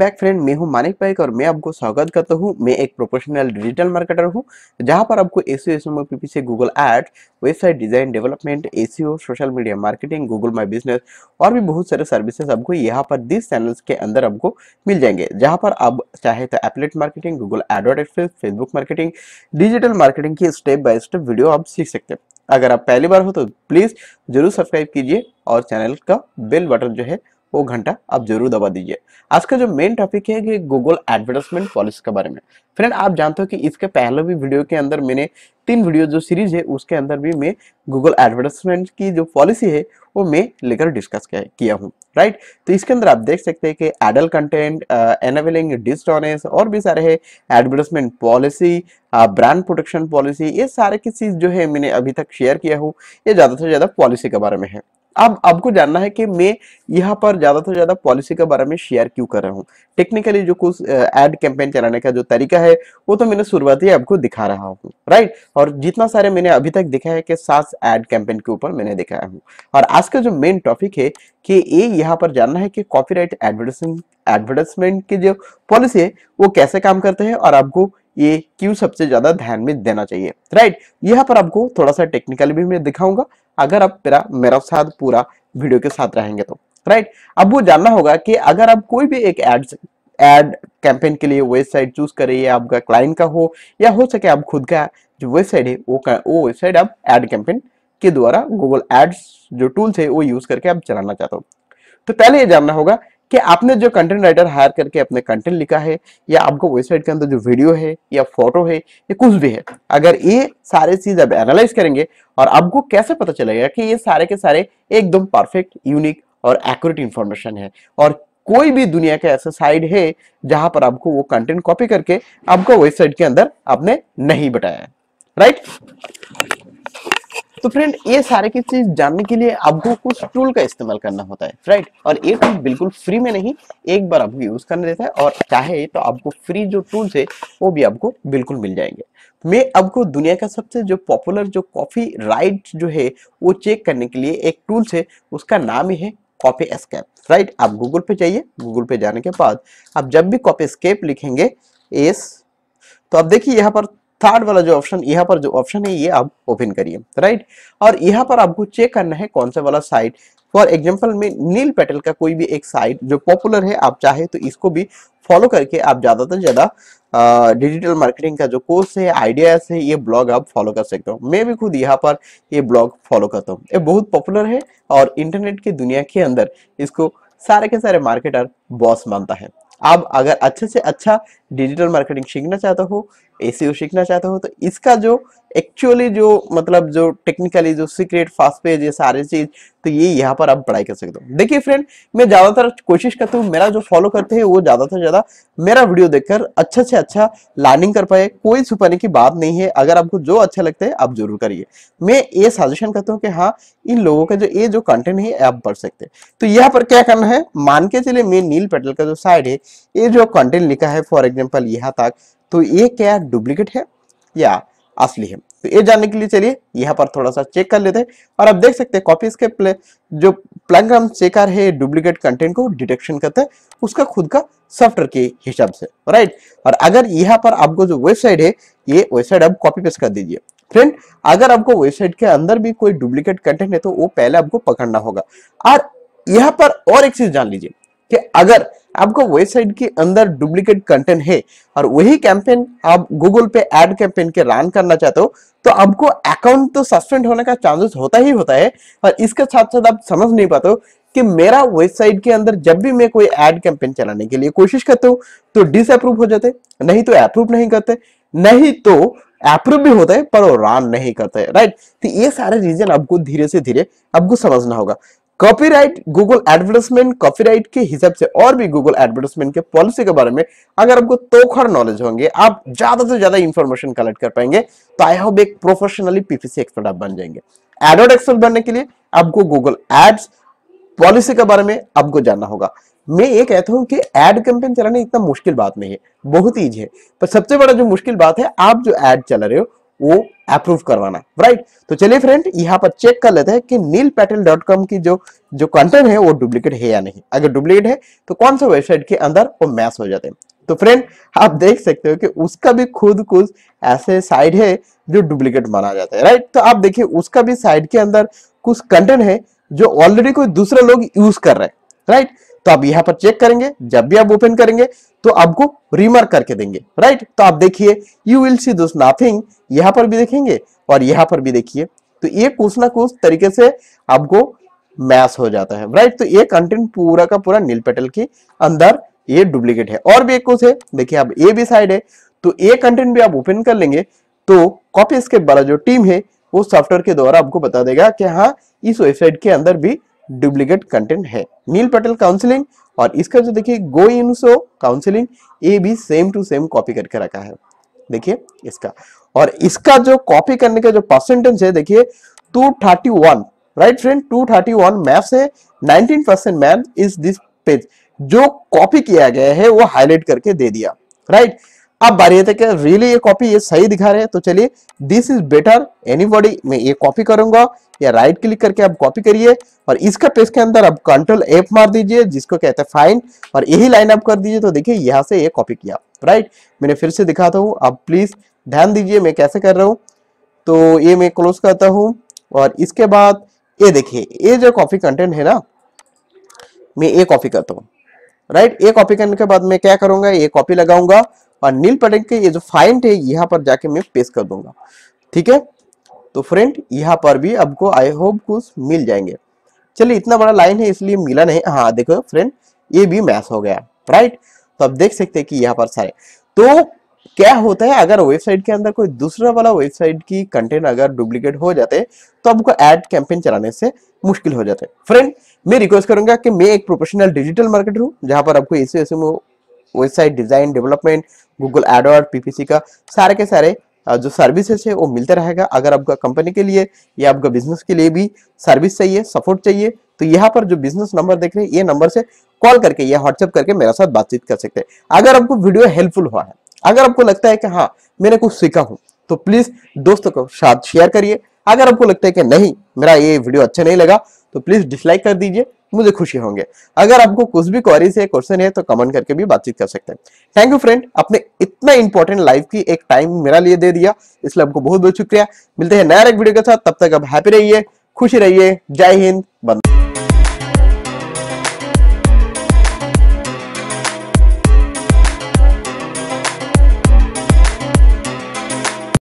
Back friend मैं हूं मानिक पाइक और मैं आपको स्वागत करता हूं मैं एक प्रोफेशनल डिजिटल मार्केटर हूं जहां पर आपको एस एसओ पीपी से Google ad website design development SEO social media marketing Google my business और भी बहुत सारे सर्विसेज आपको यहां पर दिस चैनल्स के अंदर आपको मिल जाएंगे जहाँ पर आप चाहे तो affiliate marketing Google advertise Facebook marketing digital marketing की स्टेप बाय स्टेप वीडियो आप सीख सकते हैं अगर आप पहली बार हो तो प्लीज़ जरूर सब्सक्राइब कीजिए और चैनल का बेल बटन जो है वो घंटा आप जरूर दबा दीजिए आज का जो मेन टॉपिक है कि गूगल एडवर्टाइजमेंट पॉलिसी के बारे में फ्रेंड आप जानते हो कि इसके पहले भी वीडियो के अंदर मैंने तीन वीडियो जो सीरीज है उसके अंदर भी मैं गूगल एडवर्टाइजमेंट की जो पॉलिसी है वो मैं लेकर डिस्कस किया हूँ राइट तो इसके अंदर आप देख सकते हैं कि एडल कंटेंट एनेबलिंग डिस्टोनेस और भी सारे है advertisement policy brand protection policy ये सारे की चीज़ जो है मैंने अभी तक शेयर किया हूँ ये ज़्यादा से ज़्यादा पॉलिसी के बारे में है अब आपको जानना है कि मैं यहाँ पर ज्यादा से ज्यादा पॉलिसी के बारे में शेयर क्यों कर रहा हूँ टेक्निकली जो कुछ एड कैंपेन चलाने का जो तरीका है वो तो मैंने शुरुआती आपको दिखा रहा हूँ राइट और जितना सारे मैंने अभी तक दिखा है कि सात एड कैंपेन के ऊपर मैंने दिखाया हूँ और आज का जो मेन टॉपिक है कि ये यहाँ पर जानना है कि कॉपीराइट एडवर्टाइजिंग एडवर्टाइजमेंट की जो पॉलिसी है वो कैसे काम करते हैं और आपको ये क्यों सबसे ज्यादा ध्यान में देना चाहिए राइट यहाँ पर आपको थोड़ा सा टेक्निकल भी मैं दिखाऊंगा अगर आप मेरा मेरा साथ पूरा वीडियो के साथ रहेंगे तो राइट अब वो जानना होगा कि अगर आप कोई भी एक एड्स एड कैंपेन के लिए वेबसाइट चूज कर रही है आपका क्लाइंट का हो या हो सके आप खुद का जो वेबसाइट है वो वो वेबसाइट आप एड कैंपेन के द्वारा गूगल एड्स जो टूल्स है वो यूज करके आप चलाना चाहते हो तो पहले ये जानना होगा कि आपने जो कंटेंट राइटर हायर करके अपने कंटेंट लिखा है या आपको वेबसाइट के अंदर जो वीडियो है या फोटो है या कुछ भी है अगर ये सारे चीज आप एनालाइज करेंगे और आपको कैसे पता चलेगा कि ये सारे के सारे एकदम परफेक्ट यूनिक और एक्यूरेट इंफॉर्मेशन है और कोई भी दुनिया का ऐसा साइड है जहां पर आपको वो कंटेंट कॉपी करके आपको वेबसाइट के अंदर आपने नहीं बताया राइट तो फ्रेंड ये सारे की चीज जानने के लिए आपको कुछ टूल का इस्तेमाल करना होता है राइट और ये टूल बिल्कुल फ्री में नहीं एक बार आपको यूज करने देता है और चाहे तो आपको फ्री जो टूल्स है वो भी आपको बिल्कुल मिल जाएंगे मैं आपको दुनिया का सबसे जो पॉपुलर जो कॉफी राइट जो है वो चेक करने के लिए एक टूल है उसका नाम ही है कॉफी एस्केप राइट आप गूगल पे जाइए गूगल पे जाने के बाद आप जब भी कॉपी स्केप लिखेंगे एस तो आप देखिए यहाँ पर थर्ड वाला जो ऑप्शन यहाँ पर जो ऑप्शन है ये आप ओपन करिए राइट और यहाँ पर आपको चेक करना है कौन सा वाला साइट फॉर एग्जाम्पल में नील पेटल का कोई भी एक साइट जो पॉपुलर है आप चाहे तो इसको भी फॉलो करके आप ज्यादातर ज़्यादा डिजिटल मार्केटिंग का जो कोर्स है आइडियाज है ये ब्लॉग आप फॉलो कर सकते हो मैं भी खुद यहाँ पर ये ब्लॉग फॉलो करता हूँ ये बहुत पॉपुलर है और इंटरनेट की दुनिया के अंदर इसको सारे के सारे मार्केटर बॉस मानता है आप अगर अच्छे से अच्छा डिजिटल मार्केटिंग सीखना चाहते हो ए सीखना चाहते हो तो इसका जो एक्चुअली जो मतलब जो टेक्निकली जो सीक्रेट फास्ट पेज ये सारी चीज तो ये यहाँ पर आप पढ़ाई कर सकते हो देखिए फ्रेंड मैं ज्यादातर कोशिश करता हूँ मेरा जो फॉलो करते हैं वो ज्यादातर ज्यादा मेरा वीडियो देखकर अच्छा से अच्छा लर्निंग कर पाए कोई छुपाने की बात नहीं है अगर आपको जो अच्छा लगता है आप जरूर करिए मैं ये सजेशन करता हूँ कि हाँ इन लोगों का जो ये जो कंटेंट है आप पढ़ सकते हैं तो यहाँ पर क्या करना है मान के चलिए मैं नील पेटल का जो साइड है ये जो कंटेंट लिखा है फॉर एग्जाम्पल यहाँ तक तो ये क्या डुप्लीकेट है या असली है तो ये जानने के लिए चलिए यहाँ पर थोड़ा सा चेक कर लेते हैं और आप देख सकते हैं कॉपीज के प्ले जो प्लानग्राम चेकर है डुप्लीकेट कंटेंट को डिटेक्शन करता है उसका खुद का सॉफ्टवेयर के हिसाब से राइट और अगर यहाँ पर आपको जो वेबसाइट है ये वेबसाइट आप कॉपी पेस्ट कर दीजिए फ्रेंड अगर आपको वेबसाइट के अंदर भी कोई डुप्लीकेट कंटेंट है तो वो पहले आपको पकड़ना होगा और यहाँ पर और एक चीज जान लीजिए कि अगर आपको वेबसाइट के अंदर डुप्लीकेट कंटेंट है और वही कैंपेन आप गूगल पे एड कैंपेन के रन करना चाहते हो तो आपको अकाउंट तो सस्पेंड होने का चांसेस होता ही होता है और इसके साथ साथ आप समझ नहीं पाते हो कि मेरा वेबसाइट के अंदर जब भी मैं कोई एड कैंपेन चलाने के लिए कोशिश करता हूँ तो डिसअप्रूव हो जाते नहीं तो अप्रूव नहीं करते नहीं तो अप्रूव भी होता है पर वो रन नहीं करते राइट तो ये सारे रीजन आपको धीरे से धीरे आपको समझना होगा कॉपीराइट गूगल एडवर्टाइजमेंट कॉपीराइट के हिसाब से और भी गूगल एडवर्टाइजमेंट के पॉलिसी के बारे में अगर आपको तोखड़ नॉलेज होंगे आप ज्यादा से ज्यादा इंफॉर्मेशन कलेक्ट कर पाएंगे तो आई होप एक प्रोफेशनली पीपीसी एक्सपर्ट आप बन जाएंगे एडवर्ट एक्सपर्ट बनने के लिए आपको गूगल एड्स पॉलिसी के बारे में आपको जानना होगा मैं ये कहता हूँ कि एड कैंपेन चलाना इतना मुश्किल बात नहीं है बहुत ईजी है पर सबसे बड़ा जो मुश्किल बात है आप जो एड चला रहे हो वो अप्रूव करवाना है राइट तो चलिए फ्रेंड यहाँ पर चेक कर लेते हैं कि नील पैटल डॉट कॉम की जो जो कंटेंट है वो डुप्लीकेट है या नहीं अगर डुप्लीकेट है तो कौन सा वेबसाइट के अंदर वो मैच हो जाते हैं तो फ्रेंड आप देख सकते हो कि उसका भी खुद कुछ ऐसे साइड है जो डुप्लीकेट माना जाता है राइट तो आप देखिए उसका भी साइड के अंदर कुछ कंटेंट है जो ऑलरेडी कोई दूसरे लोग यूज कर रहे हैं राइट right? तो आप यहां पर चेक करेंगे जब भी आप ओपन करेंगे तो आपको रिमार्क करके देंगे राइट तो आप देखिए you will see this nothing यहां पर भी देखेंगे और यहां पर भी देखिए तो ये कुछ ना कुछ तरीके से आपको मैस हो जाता है राइट तो ये कंटेंट पूरा का पूरा नील पेटल के अंदर ये डुप्लीकेट है और भी एक कुछ है देखिए अब ये भी साइड है तो ये कंटेंट भी आप ओपन कर लेंगे तो कॉपी इसके वाला जो टीम है वो सॉफ्टवेयर के द्वारा आपको बता देगा कि हाँ इस वेबसाइट के अंदर भी डुप्लीकेट कंटेंट है नील पटेल काउंसिलिंग और इसका जो देखिए गो इन सो काउंसलिंग ये भी सेम टू सेम कॉपी करके रखा है देखिए इसका और इसका जो कॉपी करने का जो परसेंटेज है देखिए 231 राइट फ्रेंड 231 मैथ्स है 19 percent math is this page जो कॉपी किया गया है वो हाईलाइट करके दे दिया राइट right? अब बारी है कि रियली ये कॉपी ये सही दिखा रहे हैं तो चलिए दिस इज बेटर एनीबॉडी मैं ये कॉपी करूंगा या राइट क्लिक करके आप कॉपी करिए और इसका पेज के अंदर आप कंट्रोल एफ मार दीजिए जिसको कहते हैं फाइन और यही लाइन आप कर दीजिए तो देखिए यहाँ से ये कॉपी किया राइट मैंने फिर से दिखाता हूँ आप प्लीज ध्यान दीजिए मैं कैसे कर रहा हूँ तो ये मैं क्लोज करता हूँ और इसके बाद ये देखिए ये जो कॉपी कंटेंट है ना मैं ये कॉपी करता हूँ राइट ये कॉपी करने के बाद मैं क्या करूंगा ये कॉपी लगाऊंगा और नील पैटर्न के ये जो फाइंड है यहाँ पर जाके मैं पेश कर दूंगा ठीक है तो फ्रेंड यहाँ पर भी आपको आई होप कुछ मिल जाएंगे चलिए इतना बड़ा लाइन है इसलिए मिला नहीं हाँ देखो फ्रेंड ये भी मैच हो गया राइट तो आप देख सकते हैं कि यहाँ पर सारे तो क्या होता है अगर वेबसाइट के अंदर कोई दूसरा वाला वेबसाइट की कंटेंट अगर डुप्लीकेट हो जाते तो आपको एड कैंपेन चलाने से मुश्किल हो जाते फ्रेंड मैं रिक्वेस्ट करूंगा कि मैं एक प्रोफेशनल डिजिटल मार्केटर हूँ जहां पर आपको ऐसे ऐसे website design development Google AdWord PPC का सारे के सारे जो सर्विसेज है वो मिलता रहेगा अगर आपका कंपनी के लिए या आपका बिजनेस के लिए भी सर्विस चाहिए सपोर्ट चाहिए तो यहाँ पर जो बिजनेस नंबर देख रहे हैं ये नंबर से कॉल करके या व्हाट्सएप करके मेरे साथ बातचीत कर सकते हैं अगर आपको वीडियो हेल्पफुल हुआ है अगर आपको लगता है कि हाँ मैंने कुछ सीखा हूँ तो प्लीज दोस्तों को साथ शेयर करिए अगर आपको लगता है कि नहीं मेरा ये वीडियो अच्छा नहीं लगा तो प्लीज डिसलाइक कर दीजिए मुझे खुशी होंगे अगर आपको कुछ भी क्वारीज है क्वेश्चन है तो कमेंट करके भी बातचीत कर सकते हैं थैंक यू फ्रेंड आपने इतना इंपॉर्टेंट लाइफ की एक टाइम मेरा लिए दे दिया इसलिए आपको बहुत बहुत शुक्रिया मिलते हैं नया एक वीडियो के साथ तब तक आप हैप्पी रहिए खुशी रहिए जय हिंद बंदा